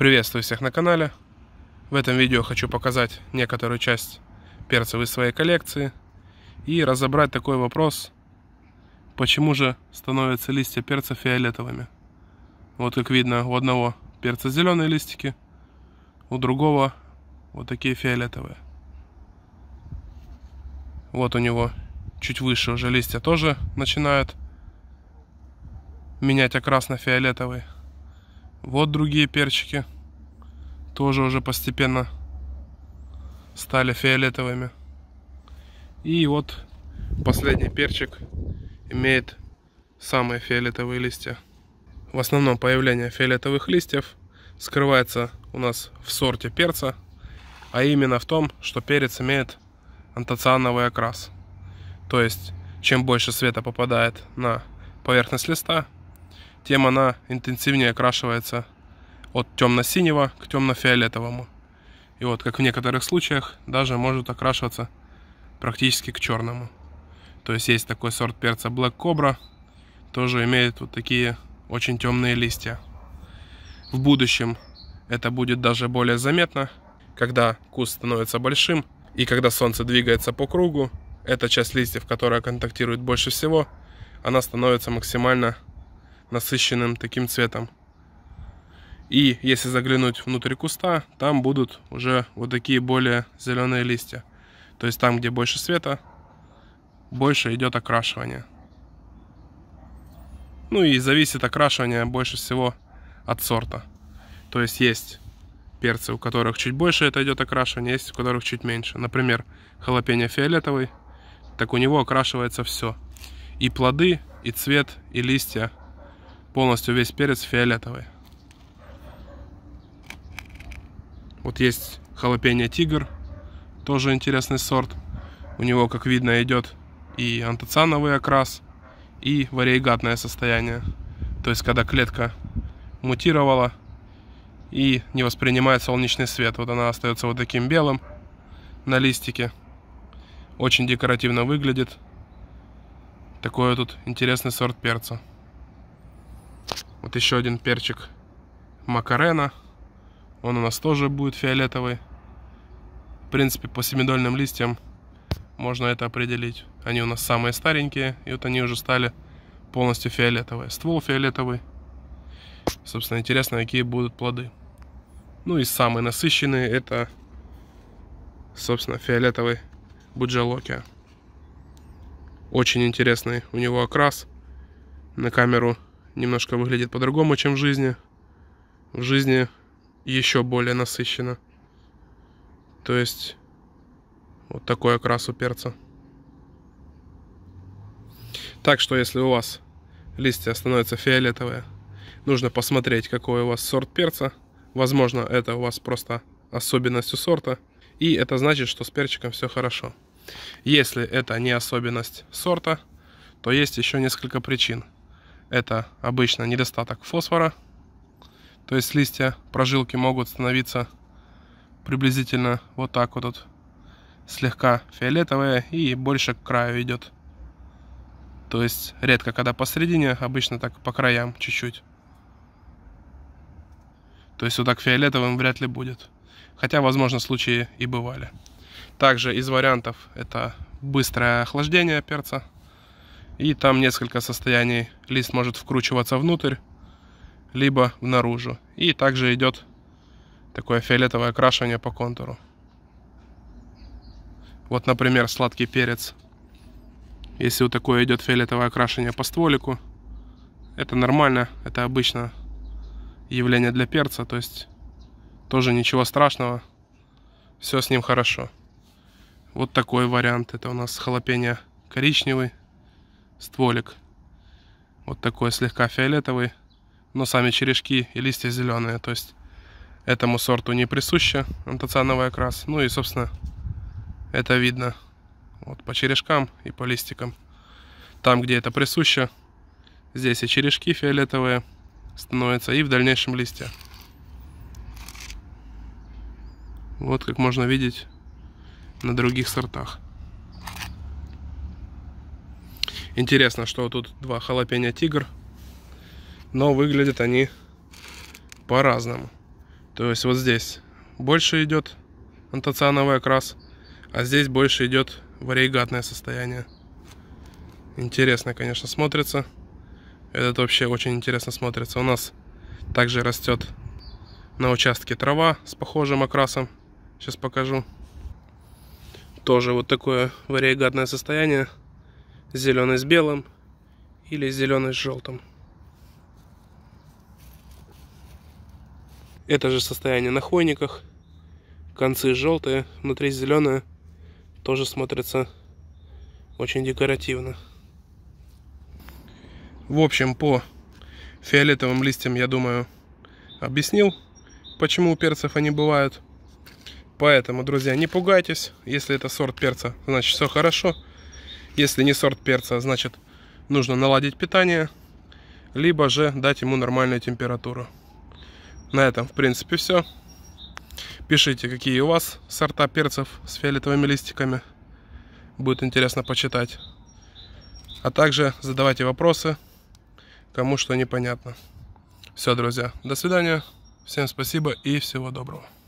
Приветствую всех на канале. В этом видео хочу показать некоторую часть перцев из своей коллекции и разобрать такой вопрос, почему же становятся листья перца фиолетовыми. Вот как видно, у одного перца зеленые листики, у другого вот такие фиолетовые. Вот у него чуть выше уже листья тоже начинают менять окрас на фиолетовый. Вот другие перчики. Тоже уже постепенно стали фиолетовыми. И вот последний перчик имеет самые фиолетовые листья. В основном появление фиолетовых листьев скрывается у нас в сорте перца, а именно в том, что перец имеет антоциановый окрас. То есть, чем больше света попадает на поверхность листа, тем она интенсивнее окрашивается от темно-синего к темно-фиолетовому. И вот, как в некоторых случаях, даже может окрашиваться практически к черному. То есть есть такой сорт перца Black Cobra, тоже имеет вот такие очень темные листья. В будущем это будет даже более заметно, когда куст становится большим и когда солнце двигается по кругу, эта часть листьев, которая контактирует больше всего, она становится максимально насыщенным таким цветом. И если заглянуть внутрь куста, там будут уже вот такие более зеленые листья. То есть там, где больше света, больше идет окрашивание. Ну и зависит окрашивание больше всего от сорта. То есть есть перцы, у которых чуть больше это идет окрашивание, есть у которых чуть меньше. Например, халапеньо фиолетовый, так у него окрашивается все. И плоды, и цвет, и листья, полностью весь перец фиолетовый. Вот есть халапеньо тигр, тоже интересный сорт. У него, как видно, идет и антоциановый окрас, и вариегатное состояние. То есть, когда клетка мутировала и не воспринимает солнечный свет. Вот она остается вот таким белым на листике. Очень декоративно выглядит. Такой тут интересный сорт перца. Вот еще один перчик Макарена. Он у нас тоже будет фиолетовый. В принципе, по семидольным листьям можно это определить. Они у нас самые старенькие, и вот они уже стали полностью фиолетовые. Ствол фиолетовый. Собственно, интересно, какие будут плоды. Ну и самые насыщенные это, собственно, фиолетовый буджалокия. Очень интересный у него окрас. На камеру немножко выглядит по-другому, чем в жизни. В жизни еще более насыщенно. То есть вот такой окрас у перца. Так что если у вас листья становятся фиолетовые, нужно посмотреть, какой у вас сорт перца. Возможно, это у вас просто особенность у сорта. И это значит, что с перчиком все хорошо. Если это не особенность сорта, то есть еще несколько причин. Это обычно недостаток фосфора, то есть листья, прожилки могут становиться приблизительно вот так вот, вот слегка фиолетовые и больше к краю идет. То есть редко когда посередине, обычно так по краям чуть-чуть. То есть вот так фиолетовым вряд ли будет. Хотя, возможно, случаи и бывали. Также из вариантов это быстрое охлаждение перца и там несколько состояний лист может вкручиваться внутрь, либо наружу. И также идет такое фиолетовое окрашивание по контуру. Вот, например, сладкий перец. Если вот такое идет фиолетовое окрашивание по стволику, это нормально, это обычно явление для перца, то есть тоже ничего страшного, все с ним хорошо. Вот такой вариант, это у нас халапеньо коричневый, стволик. Вот такой слегка фиолетовый, но сами черешки и листья зеленые, то есть этому сорту не присуща антоциановый окрас. Ну и, собственно, это видно вот по черешкам и по листикам. Там, где это присуще, здесь и черешки фиолетовые становятся, и в дальнейшем листья. Вот как можно видеть на других сортах. Интересно, что тут два халапеньо тигр. Но выглядят они по-разному. То есть вот здесь больше идет антоциановый окрас, а здесь больше идет варигатное состояние. Интересно, конечно, смотрится. Этот вообще очень интересно смотрится. У нас также растет на участке трава с похожим окрасом. Сейчас покажу. Тоже вот такое варигатное состояние зеленый с белым или зеленый с желтым. Это же состояние на хвойниках. Концы желтые, внутри зеленые. Тоже смотрится очень декоративно. В общем, по фиолетовым листьям, я думаю, объяснил, почему у перцев они бывают. Поэтому, друзья, не пугайтесь. Если это сорт перца, значит все хорошо. Хорошо. Если не сорт перца, значит нужно наладить питание, либо же дать ему нормальную температуру. На этом, в принципе, все. Пишите, какие у вас сорта перцев с фиолетовыми листиками. Будет интересно почитать. А также задавайте вопросы, кому что непонятно. Все, друзья, до свидания. Всем спасибо и всего доброго.